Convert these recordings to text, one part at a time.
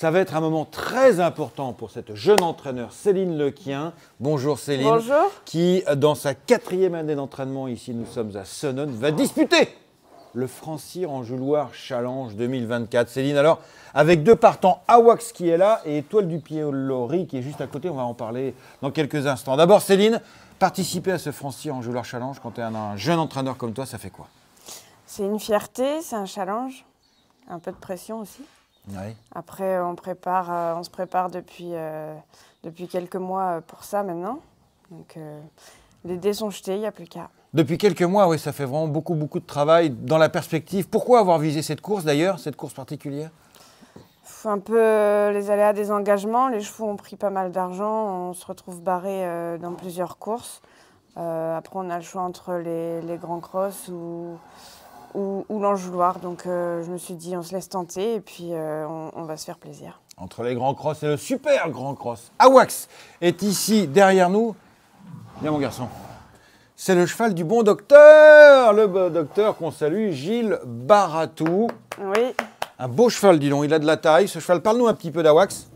Ça va être un moment très important pour cette jeune entraîneur Céline Lequien. Bonjour Céline. Bonjour. Qui, euh, dans sa quatrième année d'entraînement, ici nous sommes à Sonon, va disputer le Francir en Jouloir Challenge 2024. Céline, alors, avec deux partants, Awax qui est là et Étoile du Pied qui est juste à côté, on va en parler dans quelques instants. D'abord, Céline, participer à ce Francir en Jouloir Challenge quand tu es un jeune entraîneur comme toi, ça fait quoi C'est une fierté, c'est un challenge, un peu de pression aussi. Après, on, prépare, euh, on se prépare depuis, euh, depuis quelques mois euh, pour ça maintenant. Donc, les dés sont jetés, il n'y a plus qu'à. Depuis quelques mois, oui, ça fait vraiment beaucoup, beaucoup de travail dans la perspective. Pourquoi avoir visé cette course d'ailleurs, cette course particulière un peu les aléas des engagements. Les chevaux ont pris pas mal d'argent. On se retrouve barré dans plusieurs courses. après, on a le choix entre les, les grands crosses ou, ou, ou l'Ange Donc euh, je me suis dit, on se laisse tenter et puis euh, on, va se faire plaisir. Entre les grands cross et le super grand cross, Awax est ici derrière nous. Viens mon garçon. C'est le cheval du bon docteur, le docteur qu'on salue, Gilles Baratou. Oui. Un beau cheval, dis donc, il a de la taille. Ce cheval, parle-nous un petit peu d'Awax.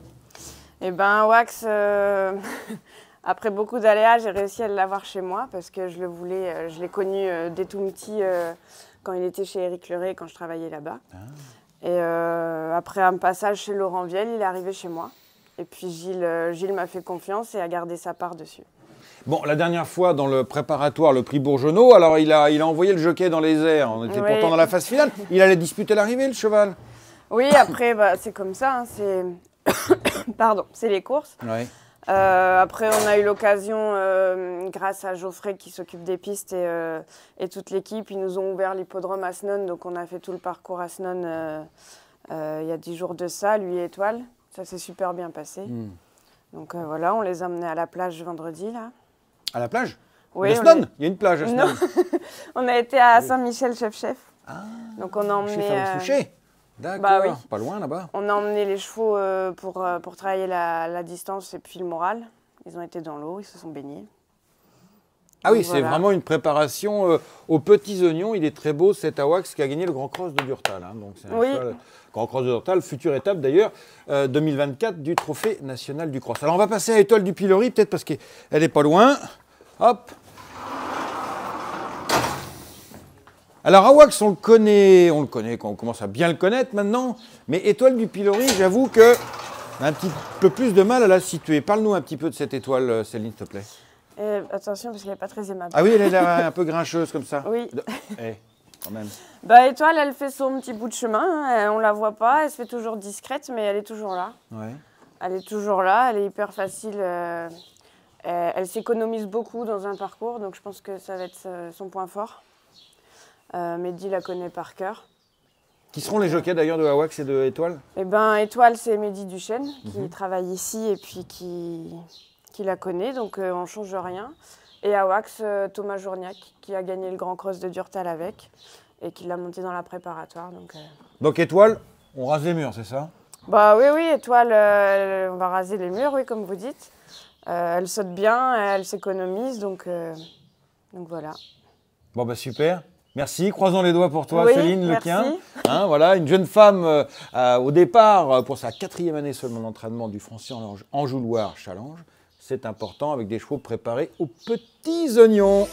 Eh ben, Awax, euh, Après beaucoup d'aléas, j'ai réussi à l'avoir chez moi parce que je le voulais, je l'ai connu dès tout petit quand il était chez Éric Leray, quand je travaillais là-bas. Ah. Et euh, après un passage chez Laurent Vielle, il est arrivé chez moi. Et puis Gilles, euh, Gilles m'a fait confiance et a gardé sa part dessus. Bon, la dernière fois, dans le préparatoire, le prix Bourgenot. alors il a, il a envoyé le jockey dans les airs. On était pourtant dans la phase finale. Il allait disputer l'arrivée, le cheval. Oui, après, bah, c'est comme ça. Hein, c'est... Pardon, c'est les courses. Oui. Euh, après, on a eu l'occasion, euh, grâce à Geoffrey qui s'occupe des pistes et, euh, toute l'équipe, ils nous ont ouvert l'hippodrome à Snon. Donc, on a fait tout le parcours à Snon il y a 10 jours de ça, lui et Étoile. Ça s'est super bien passé. Hmm. Donc, voilà, on les a emmenés à la plage vendredi, là. À la plage Oui. Snon Il y a une plage à Snon. on a été à Saint-Michel-Chef-Chef. Ah, Donc, on a emmené. Chef D'accord, bah pas loin là-bas. On a emmené les chevaux euh, pour, euh, pour travailler la, distance et puis le moral. Ils ont été dans l'eau, ils se sont baignés. Ah oui, c'est vraiment une préparation euh, aux petits oignons. Il est très beau cet Awax qui a gagné le Grand Cross de Durtal. Hein. Donc Grand Cross de Durtal, future étape d'ailleurs 2024 du Trophée National du Cross. Alors on va passer à Étoile du Pilori, peut-être parce qu'elle est pas loin. Hop, Alors Awax, on le connaît, on le connaît, on commence à bien le connaître maintenant, mais Étoile du Pilori, j'avoue que un petit peu plus de mal à la situer. Parle-nous un petit peu de cette étoile, euh, Céline, s'il te plaît. Euh, attention, parce qu'elle n'est pas très aimable. Ah oui, elle est un peu grincheuse comme ça. Oui. Eh, quand même. Bah, étoile, elle fait son petit bout de chemin. on hein, On la voit pas. Elle se fait toujours discrète, mais elle est toujours là. Elle est toujours là. Elle est hyper facile. Euh, elle s'économise beaucoup dans un parcours, donc je pense que ça va être son point fort. Euh, Mehdi la connaît par cœur. Qui seront les jockeys d'ailleurs de Hawax et de Étoile Eh ben Étoile, c'est Mehdi Duchesne qui mhm. travaille ici et puis qui, la connaît, donc on euh, on change rien. Et Hawax, euh, Thomas Journiac, qui a gagné le Grand Cross de Durtal avec et qui l'a monté dans la préparatoire. Donc, donc Étoile, on rase les murs, c'est ça Bah oui, oui, Étoile, on va raser les murs, oui, comme vous dites. elle saute bien, elle s'économise, donc, donc voilà. Bon bah super. Merci, croisons les doigts pour toi, Céline Lequin. Hein, voilà, une jeune femme euh, euh, au départ euh, pour sa quatrième année seulement d'entraînement du Français en Jouloir Challenge. C'est important avec des chevaux préparés aux petits oignons.